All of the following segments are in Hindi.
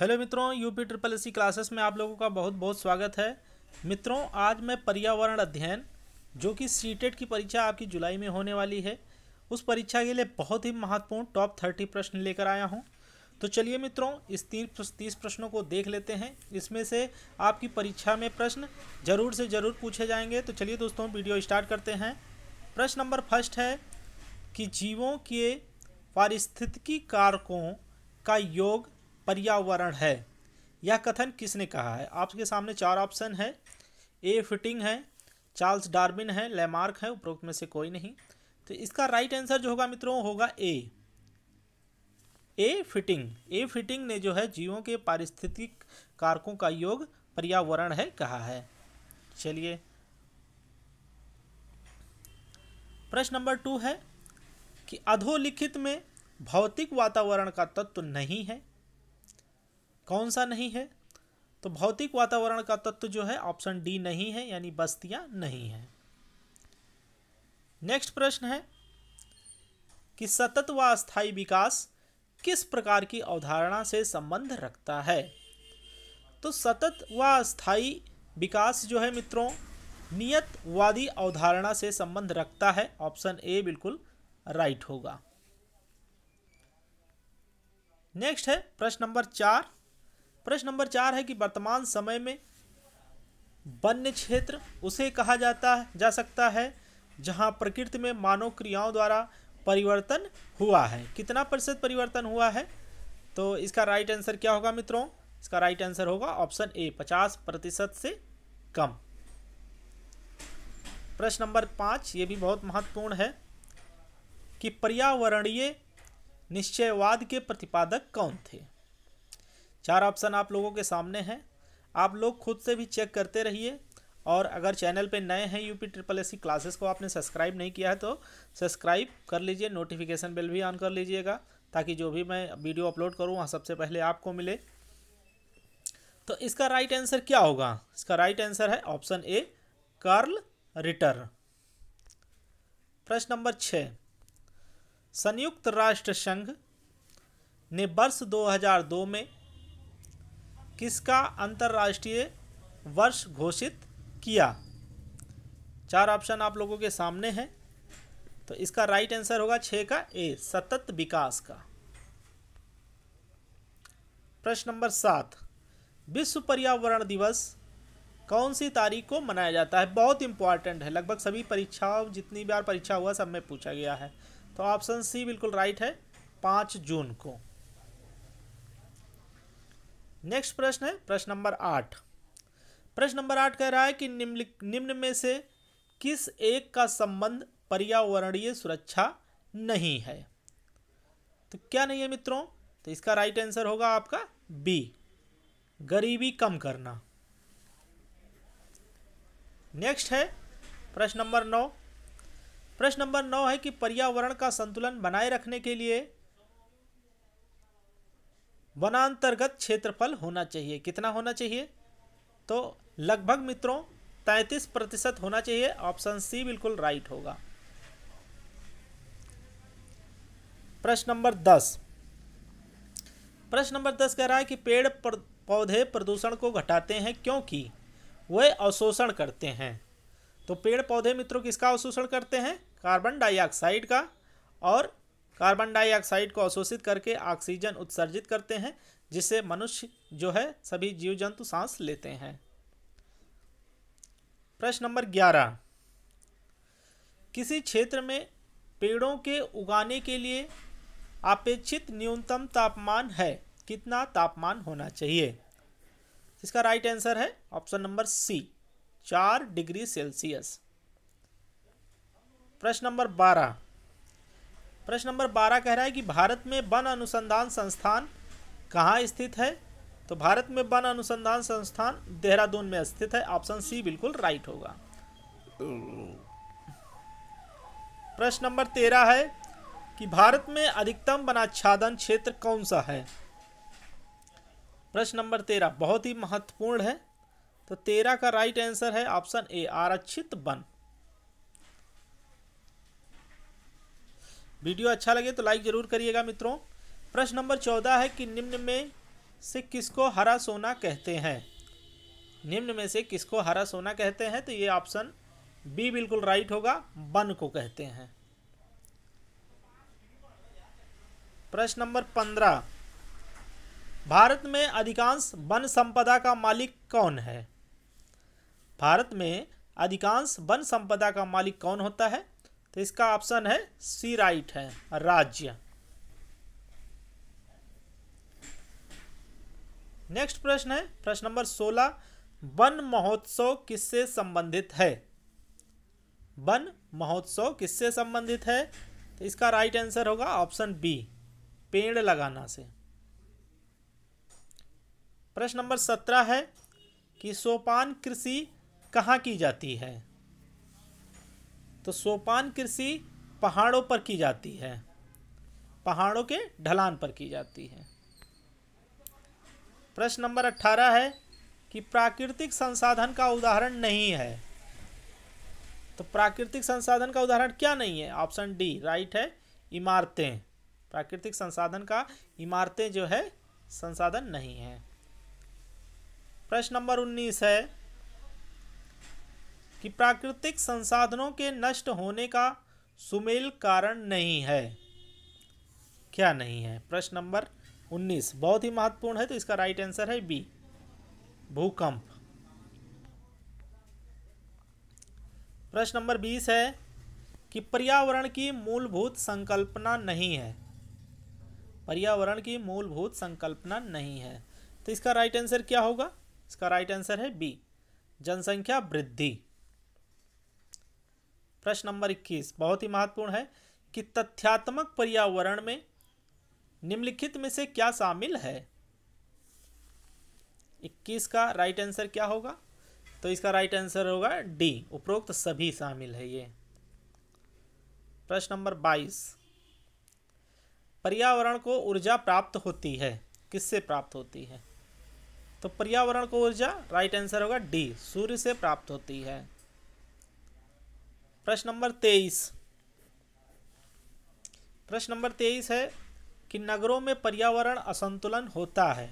हेलो मित्रों यूपी ट्रिपल एस क्लासेस में आप लोगों का बहुत बहुत स्वागत है मित्रों आज मैं पर्यावरण अध्ययन जो कि सीटेट e की परीक्षा आपकी जुलाई में होने वाली है उस परीक्षा के लिए बहुत ही महत्वपूर्ण टॉप थर्टी प्रश्न लेकर आया हूँ तो चलिए मित्रों इस तीन तीस प्रश्नों को देख लेते हैं इसमें से आपकी परीक्षा में प्रश्न जरूर से ज़रूर पूछे जाएंगे तो चलिए दोस्तों वीडियो स्टार्ट करते हैं प्रश्न नंबर फर्स्ट है कि जीवों के पारिस्थितिकी कारकों का योग पर्यावरण है यह कथन किसने कहा है आपके सामने चार ऑप्शन है ए फिटिंग है चार्ल्स डार्विन है लेमार्क है उपरोक्त में से कोई नहीं तो इसका राइट आंसर जो होगा मित्रों होगा ए ए फिटिंग ए फिटिंग ने जो है जीवों के पारिस्थितिक कारकों का योग पर्यावरण है कहा है चलिए प्रश्न नंबर टू है कि अधोलिखित में भौतिक वातावरण का तत्व तो नहीं है कौन सा नहीं है तो भौतिक वातावरण का तत्व जो है ऑप्शन डी नहीं है यानी बस्तियां नहीं है नेक्स्ट प्रश्न है कि सतत व अस्थायी विकास किस प्रकार की अवधारणा से संबंध रखता है तो सतत व अस्थायी विकास जो है मित्रों नियतवादी अवधारणा से संबंध रखता है ऑप्शन ए बिल्कुल राइट होगा नेक्स्ट है प्रश्न नंबर चार प्रश्न नंबर चार है कि वर्तमान समय में वन्य क्षेत्र उसे कहा जाता जा सकता है जहां प्रकृति में मानव क्रियाओं द्वारा परिवर्तन हुआ है कितना प्रतिशत परिवर्तन हुआ है तो इसका राइट आंसर क्या होगा मित्रों इसका राइट आंसर होगा ऑप्शन ए पचास प्रतिशत से कम प्रश्न नंबर पाँच ये भी बहुत महत्वपूर्ण है कि पर्यावरणीय निश्चयवाद के प्रतिपादक कौन थे चार ऑप्शन आप लोगों के सामने हैं आप लोग खुद से भी चेक करते रहिए और अगर चैनल पे नए हैं यूपी ट्रिपल एस क्लासेस को आपने सब्सक्राइब नहीं किया है तो सब्सक्राइब कर लीजिए नोटिफिकेशन बेल भी ऑन कर लीजिएगा ताकि जो भी मैं वीडियो अपलोड करूँ वहाँ सबसे पहले आपको मिले तो इसका राइट आंसर क्या होगा इसका राइट आंसर है ऑप्शन ए कार्ल रिटर प्रश्न नंबर छः संयुक्त राष्ट्र संघ ने वर्ष 2002 में किसका अंतर्राष्ट्रीय वर्ष घोषित किया चार ऑप्शन आप लोगों के सामने हैं तो इसका राइट आंसर होगा छः का ए सतत विकास का प्रश्न नंबर सात विश्व पर्यावरण दिवस कौन सी तारीख को मनाया जाता है बहुत इंपॉर्टेंट है लगभग सभी परीक्षाओं जितनी बार परीक्षा हुआ सब में पूछा गया है तो ऑप्शन सी बिल्कुल राइट है पाँच जून को नेक्स्ट प्रश्न है प्रश्न नंबर आठ प्रश्न नंबर आठ कह रहा है कि निम्न निम्न में से किस एक का संबंध पर्यावरणीय सुरक्षा नहीं है तो क्या नहीं है मित्रों तो इसका राइट आंसर होगा आपका बी गरीबी कम करना नेक्स्ट है प्रश्न नंबर नौ प्रश्न नंबर नौ है कि पर्यावरण का संतुलन बनाए रखने के लिए वनांतर्गत क्षेत्रफल होना चाहिए कितना होना चाहिए तो लगभग मित्रों तैतीस प्रतिशत होना चाहिए ऑप्शन सी बिल्कुल राइट होगा प्रश्न नंबर दस प्रश्न नंबर दस कह रहा है कि पेड़ पर, पौधे प्रदूषण को घटाते हैं क्योंकि वे अवशोषण करते हैं तो पेड़ पौधे मित्रों किसका अवशोषण करते हैं कार्बन डाइऑक्साइड का और कार्बन डाइऑक्साइड को अवशोषित करके ऑक्सीजन उत्सर्जित करते हैं जिससे मनुष्य जो है सभी जीव जंतु सांस लेते हैं प्रश्न नंबर ग्यारह किसी क्षेत्र में पेड़ों के उगाने के लिए अपेक्षित न्यूनतम तापमान है कितना तापमान होना चाहिए इसका राइट आंसर है ऑप्शन नंबर सी चार डिग्री सेल्सियस प्रश्न नंबर बारह प्रश्न नंबर बारह कह रहा है कि भारत में वन अनुसंधान संस्थान कहाँ स्थित है तो भारत में वन अनुसंधान संस्थान देहरादून में स्थित है ऑप्शन सी बिल्कुल राइट होगा प्रश्न नंबर तेरह है कि भारत में अधिकतम वनाच्छादन क्षेत्र कौन सा है प्रश्न नंबर तेरह बहुत ही महत्वपूर्ण है तो तेरह का राइट आंसर है ऑप्शन ए आरक्षित वन वीडियो अच्छा लगे तो लाइक ज़रूर करिएगा मित्रों प्रश्न नंबर चौदह है कि निम्न में से किसको हरा सोना कहते हैं निम्न में से किसको हरा सोना कहते हैं तो ये ऑप्शन बी बिल्कुल राइट होगा बन को कहते हैं प्रश्न नंबर पंद्रह भारत में अधिकांश वन संपदा का मालिक कौन है भारत में अधिकांश वन संपदा का मालिक कौन होता है तो इसका ऑप्शन है सी राइट है राज्य नेक्स्ट प्रश्न है प्रश्न नंबर सोलह वन महोत्सव किससे संबंधित है वन महोत्सव किससे संबंधित है तो इसका राइट आंसर होगा ऑप्शन बी पेड़ लगाना से प्रश्न नंबर सत्रह है कि सोपान कृषि कहाँ की जाती है तो सोपान कृषि पहाड़ों पर की जाती है पहाड़ों के ढलान पर की जाती है प्रश्न नंबर अट्ठारह है कि प्राकृतिक संसाधन का उदाहरण नहीं है तो प्राकृतिक संसाधन का उदाहरण क्या नहीं है ऑप्शन डी राइट है इमारतें प्राकृतिक संसाधन का इमारतें जो है संसाधन नहीं है प्रश्न नंबर उन्नीस है कि प्राकृतिक संसाधनों के नष्ट होने का सुमेल कारण नहीं है क्या नहीं है प्रश्न नंबर उन्नीस बहुत ही महत्वपूर्ण है तो इसका राइट आंसर है बी भूकंप प्रश्न नंबर बीस है कि पर्यावरण की मूलभूत संकल्पना नहीं है पर्यावरण की मूलभूत संकल्पना नहीं है तो इसका राइट आंसर क्या होगा इसका राइट आंसर है बी जनसंख्या वृद्धि प्रश्न नंबर इक्कीस बहुत ही महत्वपूर्ण है कि तथ्यात्मक पर्यावरण में निम्नलिखित में से क्या शामिल है इक्कीस का राइट आंसर क्या होगा तो इसका राइट आंसर होगा डी उपरोक्त सभी शामिल है ये प्रश्न नंबर बाईस पर्यावरण को ऊर्जा प्राप्त होती है किससे प्राप्त होती है तो पर्यावरण को ऊर्जा राइट आंसर होगा डी सूर्य से प्राप्त होती है प्रश्न नंबर तेईस प्रश्न नंबर तेईस है कि नगरों में पर्यावरण असंतुलन होता है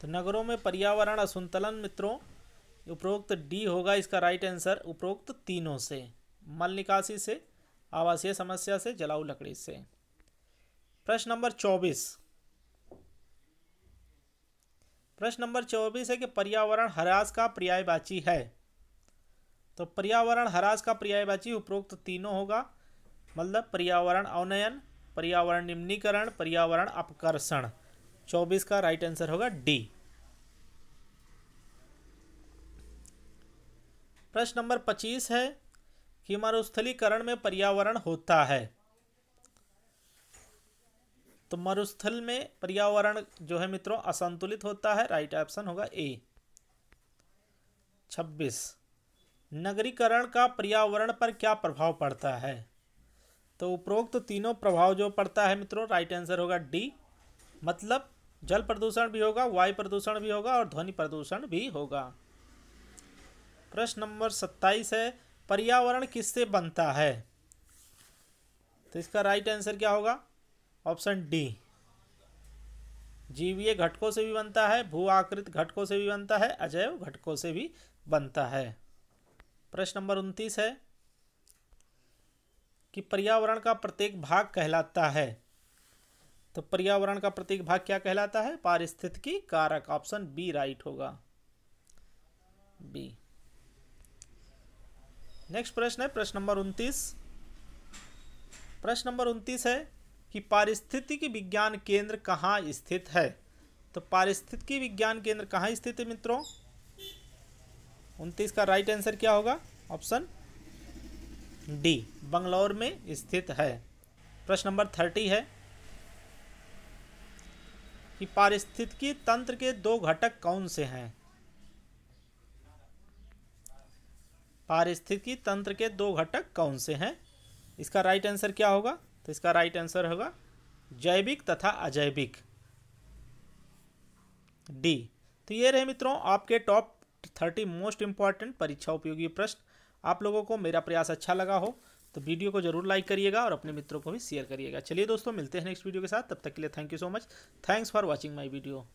तो नगरों में पर्यावरण असंतुलन मित्रों उपरोक्त डी होगा इसका राइट आंसर उपरोक्त तीनों से मल निकासी से आवासीय समस्या से जलाऊ लकड़ी से प्रश्न नंबर चौबीस प्रश्न नंबर चौबीस है कि पर्यावरण हरास का पर्यायवाची है तो पर्यावरण हराज का पर्यायवाची उपरोक्त तीनों होगा मतलब पर्यावरण अवनयन पर्यावरण निम्नीकरण पर्यावरण अपकर्षण चौबीस का राइट आंसर होगा डी प्रश्न नंबर पच्चीस है कि मरुस्थलीकरण में पर्यावरण होता है तो मरुस्थल में पर्यावरण जो है मित्रों असंतुलित होता है राइट ऑप्शन होगा ए छब्बीस नगरीकरण का पर्यावरण पर क्या प्रभाव पड़ता है तो उपरोक्त तो तीनों प्रभाव जो पड़ता है मित्रों राइट आंसर होगा डी मतलब जल प्रदूषण भी होगा वायु प्रदूषण भी होगा और ध्वनि प्रदूषण भी होगा प्रश्न नंबर सत्ताईस है पर्यावरण किससे बनता है तो इसका राइट आंसर क्या होगा ऑप्शन डी जीवीय घटकों से भी बनता है भू आकृत घटकों से भी बनता है अजैव घटकों से भी बनता है प्रश्न नंबर उनतीस है कि पर्यावरण का प्रत्येक भाग कहलाता है तो पर्यावरण का प्रत्येक भाग क्या कहलाता है पारिस्थितिकी कारक ऑप्शन बी राइट होगा बी नेक्स्ट प्रश्न है प्रश्न नंबर उनतीस प्रश्न नंबर उनतीस है कि पारिस्थितिकी विज्ञान केंद्र कहाँ स्थित है तो पारिस्थितिकी विज्ञान केंद्र कहाँ स्थित है मित्रों उनतीस का राइट आंसर क्या होगा ऑप्शन डी बंगलौर में स्थित है प्रश्न नंबर थर्टी है कि पारिस्थितिकी तंत्र के दो घटक कौन से हैं पारिस्थितिकी तंत्र के दो घटक कौन से हैं इसका राइट आंसर क्या होगा तो इसका राइट आंसर होगा जैविक तथा अजैविक डी तो ये रहे मित्रों आपके टॉप थर्टी मोस्ट इंपॉर्टेंट परीक्षा उपयोगी प्रश्न आप लोगों को मेरा प्रयास अच्छा लगा हो तो वीडियो को जरूर लाइक करिएगा और अपने मित्रों को भी शेयर करिएगा चलिए दोस्तों मिलते हैं नेक्स्ट वीडियो के साथ तब तक के लिए thank you so much thanks for watching my video